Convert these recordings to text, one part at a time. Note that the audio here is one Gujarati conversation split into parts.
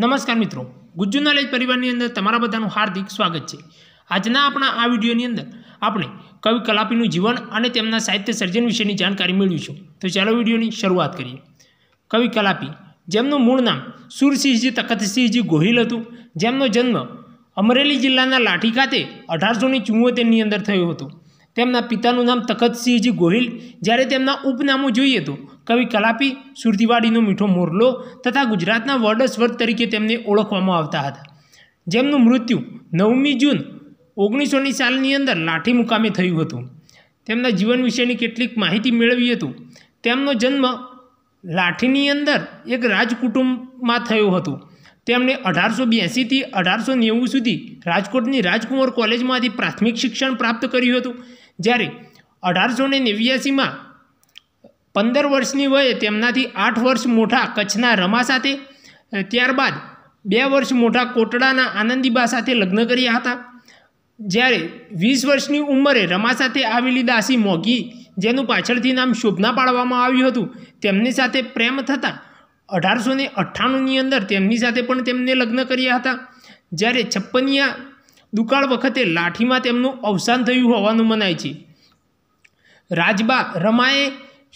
નમસ્કાર મિત્રો ગુજ્જુ નોલેજ પરિવારની અંદર તમારા બધાનું હાર્દિક સ્વાગત છે આજના આપણા આ વિડીયોની અંદર આપણે કવિ કલાપીનું જીવન અને તેમના સાહિત્ય સર્જન વિશેની જાણકારી મેળવીશું તો ચાલો વિડીયોની શરૂઆત કરીએ કવિ કલાપી જેમનું મૂળ નામ સુરસિંહજી તખતસિંહજી ગોહિલ હતું જેમનો જન્મ અમરેલી જિલ્લાના લાઠી ખાતે અઢારસોની ચુમ્મોતેરની અંદર થયો હતો તેમના પિતાનું નામ તખતસિંહજી ગોહિલ જ્યારે તેમના ઉપનામો જોઈએ તો કવિ કલાપી સુરતીવાડીનો મીઠો મોરલો તથા ગુજરાતના વર્ડસવર્ડ તરીકે તેમને ઓળખવામાં આવતા હતા જેમનું મૃત્યુ નવમી જૂન ઓગણીસોની સાલની અંદર લાઠી મુકામે થયું હતું તેમના જીવન વિશેની કેટલીક માહિતી મેળવી હતું તેમનો જન્મ લાઠીની અંદર એક રાજકુટુંબમાં થયો હતો તેમણે અઢારસો બ્યાસીથી અઢારસો નેવું સુધી રાજકોટની રાજકુંવર કોલેજમાંથી પ્રાથમિક શિક્ષણ પ્રાપ્ત કર્યું હતું જ્યારે અઢારસો ને નેવ્યાસીમાં પંદર વર્ષની વયે તેમનાથી આઠ વર્ષ મોટા કચ્છના રમા સાથે ત્યારબાદ બે વર્ષ મોટા કોટડાના આનંદીબા સાથે લગ્ન કર્યા હતા જ્યારે વીસ વર્ષની ઉંમરે રમા સાથે આવેલી દાસી મોગી જેનું પાછળથી નામ શોભના પાડવામાં આવ્યું હતું તેમની સાથે પ્રેમ થતાં અઢારસો ને અઠ્ઠાણુંની અંદર તેમની સાથે પણ તેમને લગ્ન કર્યા હતા જ્યારે છપ્પનિયા દુકાળ વખતે લાઠીમાં તેમનું અવસાન થયું હોવાનું મનાય છે રાજબા રમાએ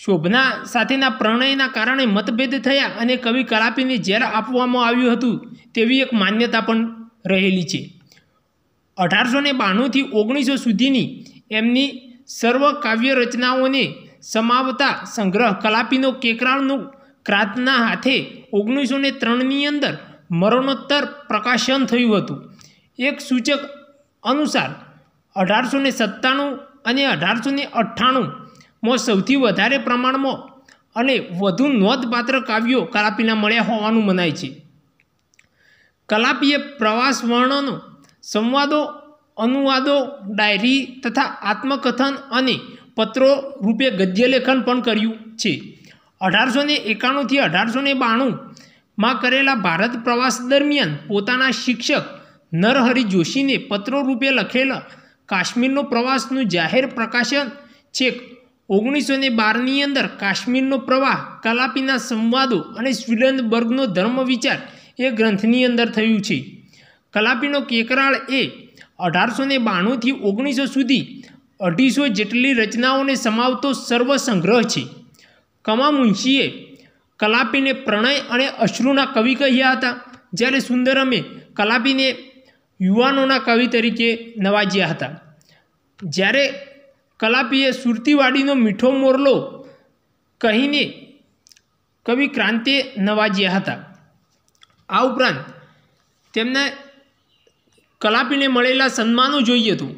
શોભના સાથેના પ્રણયના કારણે મતભેદ થયા અને કવિ કલાપીને ઝેર આપવામાં આવ્યું હતું તેવી એક માન્યતા પણ રહેલી છે અઢારસો ને બાણુંથી ઓગણીસો સુધીની એમની સર્વ કાવ્ય રચનાઓને સમાવતા સંગ્રહ કલાપીનો કેકરાળનું ક્રાંતના હાથે ઓગણીસો ને ત્રણની અંદર મરણોત્તર પ્રકાશન થયું હતું એક સૂચક અનુસાર અઢારસો ને સત્તાણું અને અઢારસો ને અઠ્ઠાણુંમાં સૌથી વધારે પ્રમાણમાં અને વધુ નોંધપાત્ર કાવ્યો કલાપીના મળ્યા હોવાનું મનાય છે કલાપીએ પ્રવાસ વર્ણનો સંવાદો અનુવાદો ડાયરી તથા આત્મકથન અને પત્રો રૂપે ગદ્યલેખન પણ કર્યું છે અઢારસો ને એકાણુંથી અઢારસો ને બાણુંમાં કરેલા ભારત પ્રવાસ દરમિયાન પોતાના શિક્ષક નરહરિ જોશીને પત્રોરૂપે લખેલા કાશ્મીરનો પ્રવાસનું જાહેર પ્રકાશન છેક ઓગણીસો ને બારની અંદર કાશ્મીરનો પ્રવાહ કલાપીના સંવાદો અને સ્વીડનબર્ગનો ધર્મ વિચાર એ ગ્રંથની અંદર થયું છે કલાપીનો કેકરાળ એ અઢારસો ને બાણુંથી ઓગણીસો સુધી અઢીસો જેટલી રચનાઓને સમાવતો સર્વસંગ્રહ છે કમા મુનશીએ કલાપીને પ્રણય અને અશ્રુના કવિ કહ્યા હતા જ્યારે સુંદરમે કલાપીને યુવાનોના કવિ તરીકે નવાજ્યા હતા જ્યારે કલાપીએ સુરતીવાડીનો મીઠો મોરલો કહીને કવિ ક્રાંતિએ નવાજ્યા હતા આ ઉપરાંત તેમને કલાપીને મળેલા સન્માનો જોઈએ હતું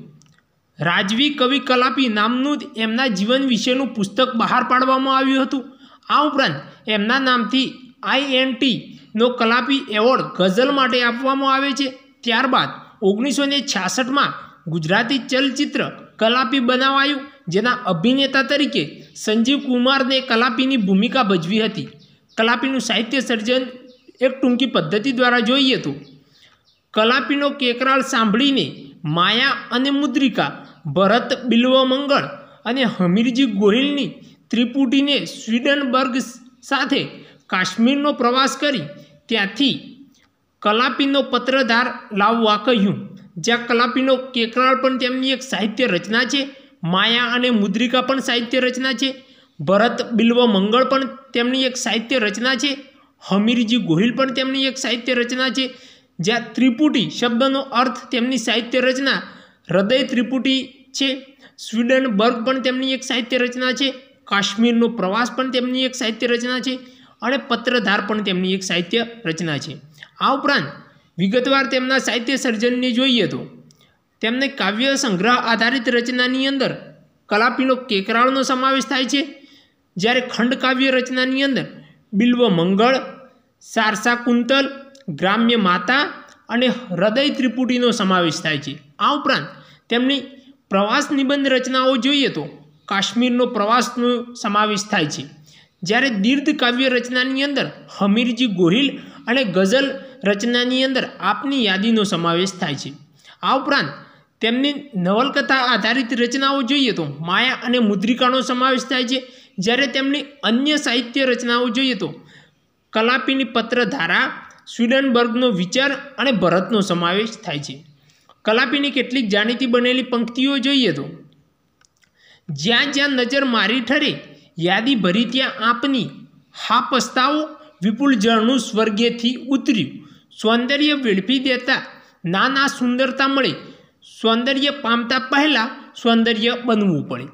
રાજવી કવિ કલાપી નામનું એમના જીવન વિશેનું પુસ્તક બહાર પાડવામાં આવ્યું હતું આ ઉપરાંત એમના નામથી આઈએનટીનો કલાપી એવોર્ડ ગઝલ માટે આપવામાં આવે છે ત્યારબાદ ઓગણીસો ને છાસઠમાં ગુજરાતી ચલચિત્ર કલાપી બનાવાયું જેના અભિનેતા તરીકે સંજીવ કુમારને કલાપીની ભૂમિકા ભજવી હતી કલાપીનું સાહિત્ય સર્જન એક ટૂંકી પદ્ધતિ દ્વારા જોઈએ તો કલાપીનો કેકરાળ સાંભળીને માયા અને મુદ્રિકા ભરત બિલ્વ મંગળ અને હમીરજી ગોહિલની ત્રિપુટીને સ્વીડનબર્ગ સાથે કાશ્મીરનો પ્રવાસ કરી ત્યાંથી કલાપીનો પત્રધાર લાવવા કહ્યું જ્યાં કલાપીનો કેકરાળ પણ તેમની એક સાહિત્ય રચના છે માયા અને મુદ્રિકા પણ સાહિત્ય રચના છે ભરત બિલ્વ મંગળ પણ તેમની એક સાહિત્ય રચના છે હમીરજી ગોહિલ પણ તેમની એક સાહિત્ય રચના છે જ્યાં ત્રિપુટી શબ્દનો અર્થ તેમની સાહિત્ય રચના હૃદય ત્રિપુટી છે સ્વીડન બર્ગ પણ તેમની એક સાહિત્ય રચના છે કાશ્મીરનો પ્રવાસ પણ તેમની એક સાહિત્ય રચના છે અને પત્રધાર પણ તેમની એક સાહિત્ય રચના છે આ ઉપરાંત વિગતવાર તેમના સાહિત્ય સર્જનને જોઈએ તો તેમને કાવ્ય સંગ્રહ આધારિત રચનાની અંદર કલાપીનો કેકરાળનો સમાવેશ થાય છે જ્યારે ખંડકાવ્ય રચનાની અંદર બિલ્વ મંગળ સારસા કુંતલ ગ્રામ્ય માતા અને હૃદય ત્રિપુટીનો સમાવેશ થાય છે આ ઉપરાંત તેમની પ્રવાસ નિબંધ રચનાઓ જોઈએ તો કાશ્મીરનો પ્રવાસનો સમાવેશ થાય છે જ્યારે દીર્ઘ કાવ્ય રચનાની અંદર હમીરજી ગોહિલ અને ગઝલ રચનાની અંદર આપની યાદીનો સમાવેશ થાય છે આ ઉપરાંત તેમની નવલકથા આધારિત રચનાઓ જોઈએ તો માયા અને મુદ્રિકાનો સમાવેશ થાય છે જ્યારે તેમની અન્ય સાહિત્ય રચનાઓ જોઈએ તો કલાપીની પત્રધારા સ્વીડનબર્ગનો વિચાર અને ભરતનો સમાવેશ થાય છે કલાપીની કેટલીક જાણીતી બનેલી પંક્તિઓ જોઈએ તો જ્યાં જ્યાં નજર મારી ઠરી યાદી ભરી ત્યાં આપની હા પસ્તાવો વિપુલ જળનું સ્વર્ગેથી ઉતર્યું સૌંદર્ય વેળપી દેતા નાના સુંદરતા મળે સૌંદર્ય પામતા પહેલાં સૌંદર્ય બનવું પડે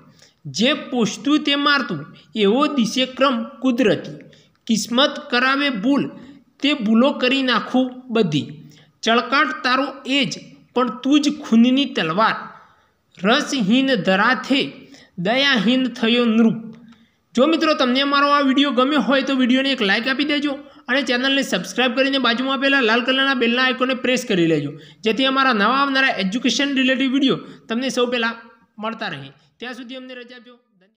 જે પોષતું તે મારતું એવો દિશે ક્રમ કુદરતી કિસ્મત કરાવે ભૂલ તે ભૂલો કરી નાખું બધી ચળકાટ તારો એ જ પણ તું જ ખૂનની તલવાર રસહીન ધરાથે દયાહીન થયો નૃપ જો મિત્રો તમને મારો આ વિડીયો ગમ્યો હોય તો વિડીયોને એક લાઇક આપી દેજો અને ચેનલને સબસ્ક્રાઈબ કરીને બાજુમાં આપેલા લાલ કલરના બેલના આઇકોને પ્રેસ કરી લેજો જેથી અમારા નવા આવનારા એજ્યુકેશન રિલેટેડ વિડીયો તમને સૌ પહેલાં મળતા રહે ત્યાં સુધી અમને રજા આપ્યો